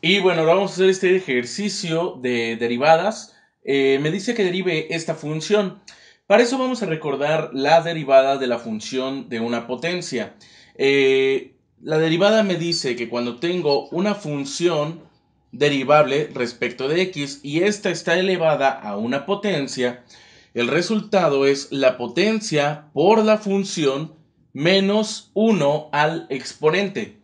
Y bueno, ahora vamos a hacer este ejercicio de derivadas. Eh, me dice que derive esta función. Para eso vamos a recordar la derivada de la función de una potencia. Eh, la derivada me dice que cuando tengo una función derivable respecto de x y esta está elevada a una potencia, el resultado es la potencia por la función menos 1 al exponente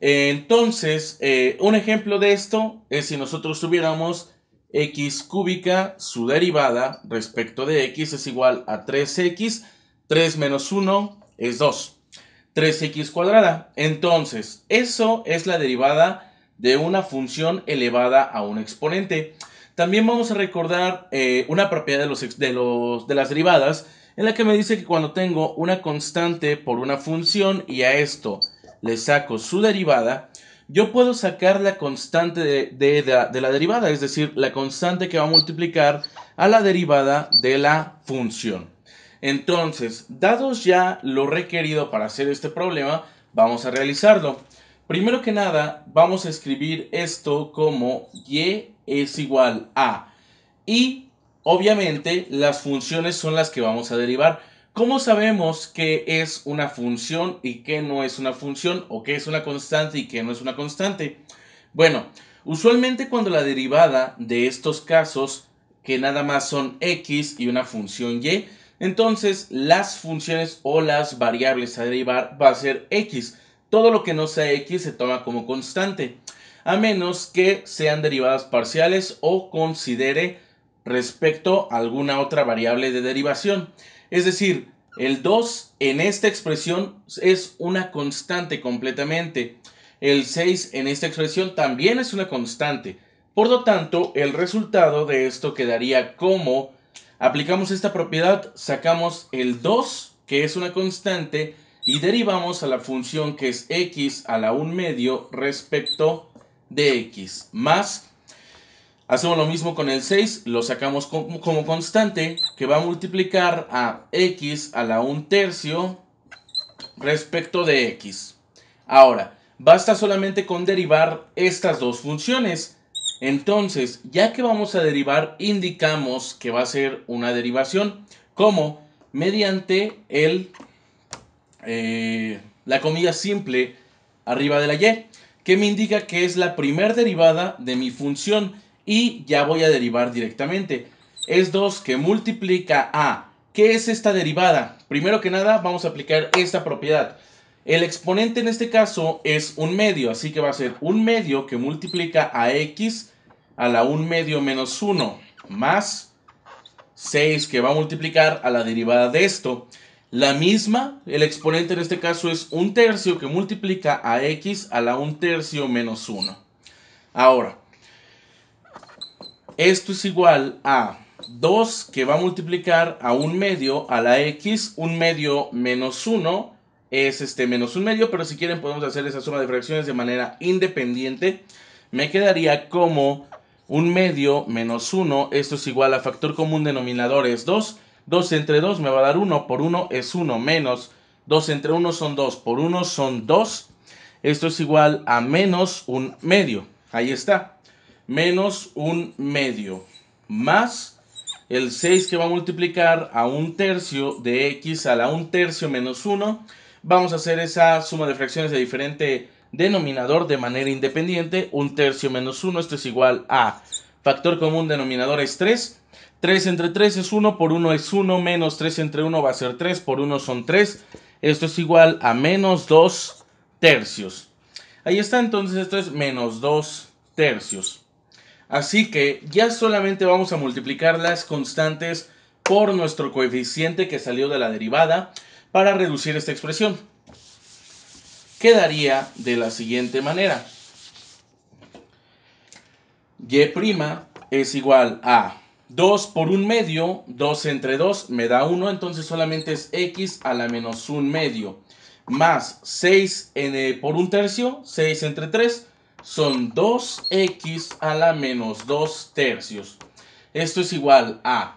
entonces, eh, un ejemplo de esto es si nosotros tuviéramos x cúbica, su derivada respecto de x es igual a 3x, 3 menos 1 es 2, 3x cuadrada. Entonces, eso es la derivada de una función elevada a un exponente. También vamos a recordar eh, una propiedad de, los, de, los, de las derivadas en la que me dice que cuando tengo una constante por una función y a esto le saco su derivada, yo puedo sacar la constante de, la derivada, es decir, la constante que va a multiplicar a la derivada de la función. Entonces, dados ya lo requerido para hacer este problema, vamos a realizarlo. Primero que nada, vamos a escribir esto como y es igual a. Y, obviamente, las funciones son las que vamos a derivar. ¿Cómo sabemos qué es una función y qué no es una función? ¿O qué es una constante y qué no es una constante? Bueno, usualmente cuando la derivada de estos casos, que nada más son x y una función y, entonces las funciones o las variables a derivar va a ser x. Todo lo que no sea x se toma como constante, a menos que sean derivadas parciales o considere respecto a alguna otra variable de derivación. Es decir, el 2 en esta expresión es una constante completamente. El 6 en esta expresión también es una constante. Por lo tanto, el resultado de esto quedaría como aplicamos esta propiedad, sacamos el 2, que es una constante, y derivamos a la función que es x a la 1 medio respecto de x, más Hacemos lo mismo con el 6, lo sacamos como, constante, que va a multiplicar a x a la 1 tercio respecto de x. Ahora, basta solamente con derivar estas dos funciones. Entonces, ya que vamos a derivar, indicamos que va a ser una derivación. como Mediante el, eh, la comilla simple arriba de la y, que me indica que es la primera derivada de mi función y ya voy a derivar directamente. Es 2 que multiplica a... ¿Qué es esta derivada? Primero que nada vamos a aplicar esta propiedad. El exponente en este caso es un medio, así que va a ser un medio que multiplica a x a la 1 medio menos 1 más 6 que va a multiplicar a la derivada de esto. La misma, el exponente en este caso es un tercio que multiplica a x a la 1 tercio menos 1. Ahora, esto es igual a 2 que va a multiplicar a un medio a la x, un medio menos 1 es este menos un medio, pero si quieren podemos hacer esa suma de fracciones de manera independiente. Me quedaría como un medio menos 1, esto es igual a factor común denominador es 2, 2 entre 2 me va a dar 1, por 1 es 1, menos 2 entre 1 son 2, por 1 son 2, esto es igual a menos un medio, ahí está menos un medio, más el 6 que va a multiplicar a un tercio de x a la un tercio menos 1. Vamos a hacer esa suma de fracciones de diferente denominador de manera independiente. Un tercio menos 1, esto es igual a factor común denominador es 3. 3 entre 3 es 1, por 1 es 1, menos 3 entre 1 va a ser 3, por 1 son 3. Esto es igual a menos 2 tercios. Ahí está, entonces esto es menos 2 tercios. Así que ya solamente vamos a multiplicar las constantes por nuestro coeficiente que salió de la derivada para reducir esta expresión. Quedaría de la siguiente manera. Y' es igual a 2 por 1 medio, 2 entre 2 me da 1, entonces solamente es x a la menos 1 medio, más 6 n por 1 tercio, 6 entre 3, son 2x a la menos 2 tercios. Esto es igual a...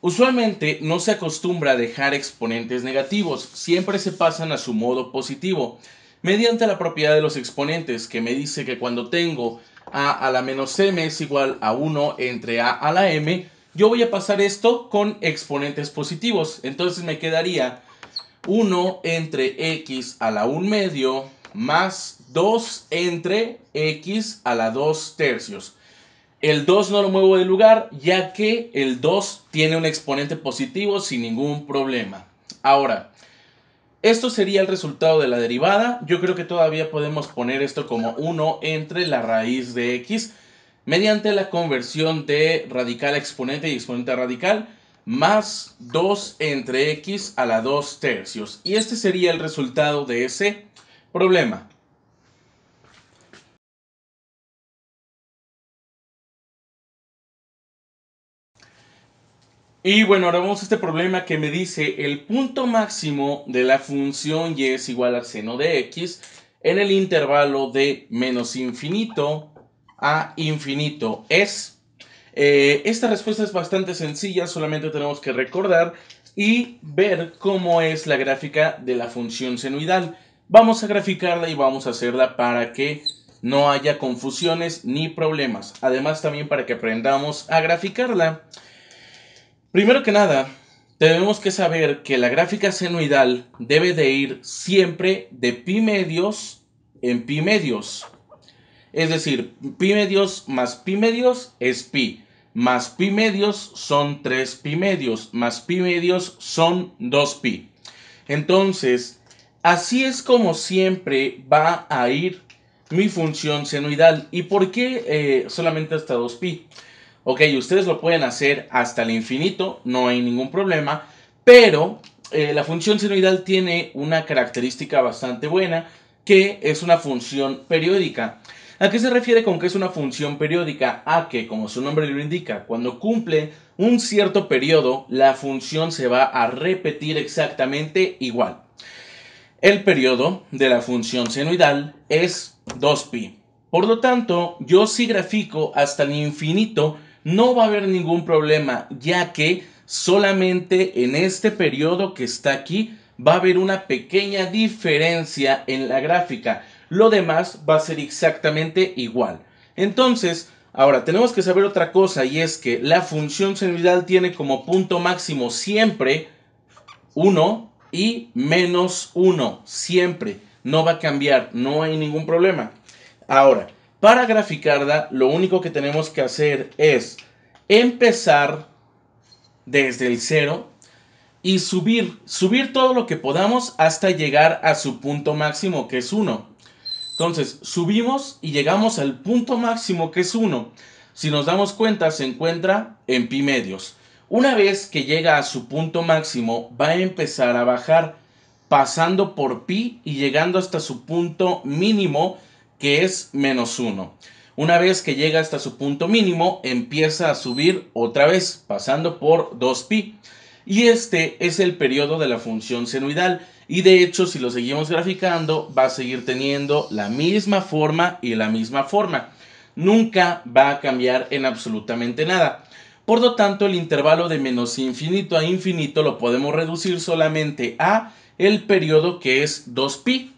Usualmente no se acostumbra a dejar exponentes negativos, siempre se pasan a su modo positivo, mediante la propiedad de los exponentes que me dice que cuando tengo a a la menos m es igual a 1 entre a a la m, yo voy a pasar esto con exponentes positivos, entonces me quedaría 1 entre x a la 1 medio más 2 entre x a la 2 tercios. El 2 no lo muevo de lugar ya que el 2 tiene un exponente positivo sin ningún problema. Ahora, esto sería el resultado de la derivada. Yo creo que todavía podemos poner esto como 1 entre la raíz de x mediante la conversión de radical a exponente y exponente a radical más 2 entre x a la 2 tercios. Y este sería el resultado de ese Problema. Y bueno, ahora vamos a este problema que me dice el punto máximo de la función y es igual a seno de x en el intervalo de menos infinito a infinito es. Eh, esta respuesta es bastante sencilla, solamente tenemos que recordar y ver cómo es la gráfica de la función senoidal. Vamos a graficarla y vamos a hacerla para que no haya confusiones ni problemas. Además también para que aprendamos a graficarla. Primero que nada, tenemos que saber que la gráfica senoidal debe de ir siempre de pi medios en pi medios. Es decir, pi medios más pi medios es pi. Más pi medios son 3 pi medios. Más pi medios son 2 pi. Entonces, Así es como siempre va a ir mi función senoidal. ¿Y por qué eh, solamente hasta 2pi? Ok, ustedes lo pueden hacer hasta el infinito, no hay ningún problema, pero eh, la función senoidal tiene una característica bastante buena, que es una función periódica. ¿A qué se refiere con que es una función periódica? A que, como su nombre lo indica, cuando cumple un cierto periodo, la función se va a repetir exactamente igual. El periodo de la función senoidal es 2pi. Por lo tanto, yo si grafico hasta el infinito, no va a haber ningún problema, ya que solamente en este periodo que está aquí va a haber una pequeña diferencia en la gráfica. Lo demás va a ser exactamente igual. Entonces, ahora tenemos que saber otra cosa y es que la función senoidal tiene como punto máximo siempre 1 y menos 1, siempre, no va a cambiar, no hay ningún problema. Ahora, para graficarla, lo único que tenemos que hacer es empezar desde el 0 y subir, subir todo lo que podamos hasta llegar a su punto máximo, que es 1. Entonces, subimos y llegamos al punto máximo, que es 1. Si nos damos cuenta, se encuentra en pi medios. Una vez que llega a su punto máximo, va a empezar a bajar, pasando por pi y llegando hasta su punto mínimo, que es menos 1. Una vez que llega hasta su punto mínimo, empieza a subir otra vez, pasando por 2pi. Y este es el periodo de la función senoidal. Y de hecho, si lo seguimos graficando, va a seguir teniendo la misma forma y la misma forma. Nunca va a cambiar en absolutamente nada. Por lo tanto, el intervalo de menos infinito a infinito lo podemos reducir solamente a el periodo que es 2pi.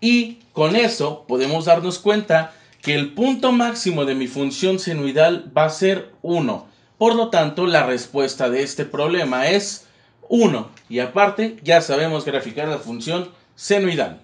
Y con eso podemos darnos cuenta que el punto máximo de mi función senoidal va a ser 1. Por lo tanto, la respuesta de este problema es 1. Y aparte, ya sabemos graficar la función senoidal.